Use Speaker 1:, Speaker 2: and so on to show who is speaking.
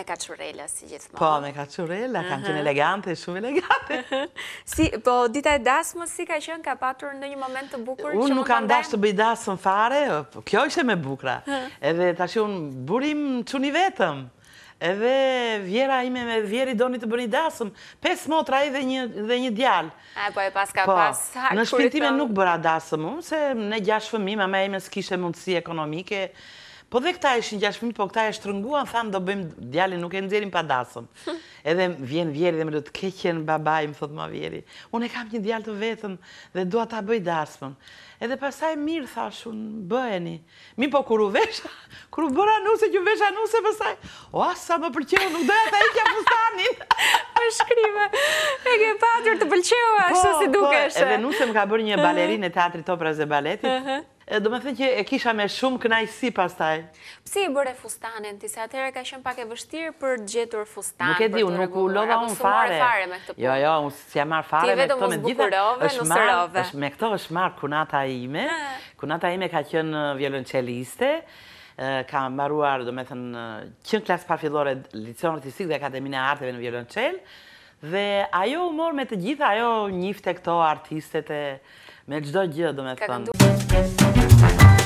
Speaker 1: Me kaqurella, si gjithmonë. Po, me kaqurella, kanë qënë elegante, shumë elegante. Si, po, dita e dasmë, si ka qënë, ka patur në një moment të bukur? Unë nuk kam dashë të bëj dasmë fare, kjo ishe me bukra. Edhe ta që unë burim qëni vetëm. Edhe vjera ime me vjeri do një të bërë një dasëm, pes motra i dhe një djal. po e pas ka po, pas Në shpintime nuk bëra dasëm, se ne gjashtë fëmim, ama ime s'kishe mundësi ekonomike, Po dhe këta ishin gjash fëmijë, po këta e shtrënguan, thamë do bëjmë djalin, nuk e nxjerrim pa dasëm. Edhe vjen vjeri dhe më të keqen babaj, më thot ma vjeri. Unë kam një djalë të vetëm dhe dua ta bëj dasmën. Edhe pastaj mirë thash un bëheni. Mi po kur u vesha, kur u bëra nuse që vesha nuse pasaj, o sa më pëlqeu, nuk doja ta ikja fustanin. Me po shkrimë. E ke patur të pëlqeu po, ashtu si po, dukesh. edhe nuse ka bërë një balerinë e teatrit operas dhe Baletit. Ëh. Edhe më thënë që e kisha me shumë kënaqësi pastaj. Pse i bëre fustanin, ti se ka qenë pak e vështirë për gjetur fustan. Nuk e di, unë nuk u lodha unë fare. Jo, jo, unë si e marr fare me këto me gjithë. Ti vetëm mos bukurove, mos me këto është marr kunata ime. Kunata ime ka qenë uh, violonçeliste uh, ka maruar, do me thënë, uh, qënë klasë parfilore, licionë artistikë dhe akademi në arteve në violonë Dhe ajo u me të gjitha, ajo njifte këto artistet e me gjdo gjithë, do me të Ka këndu.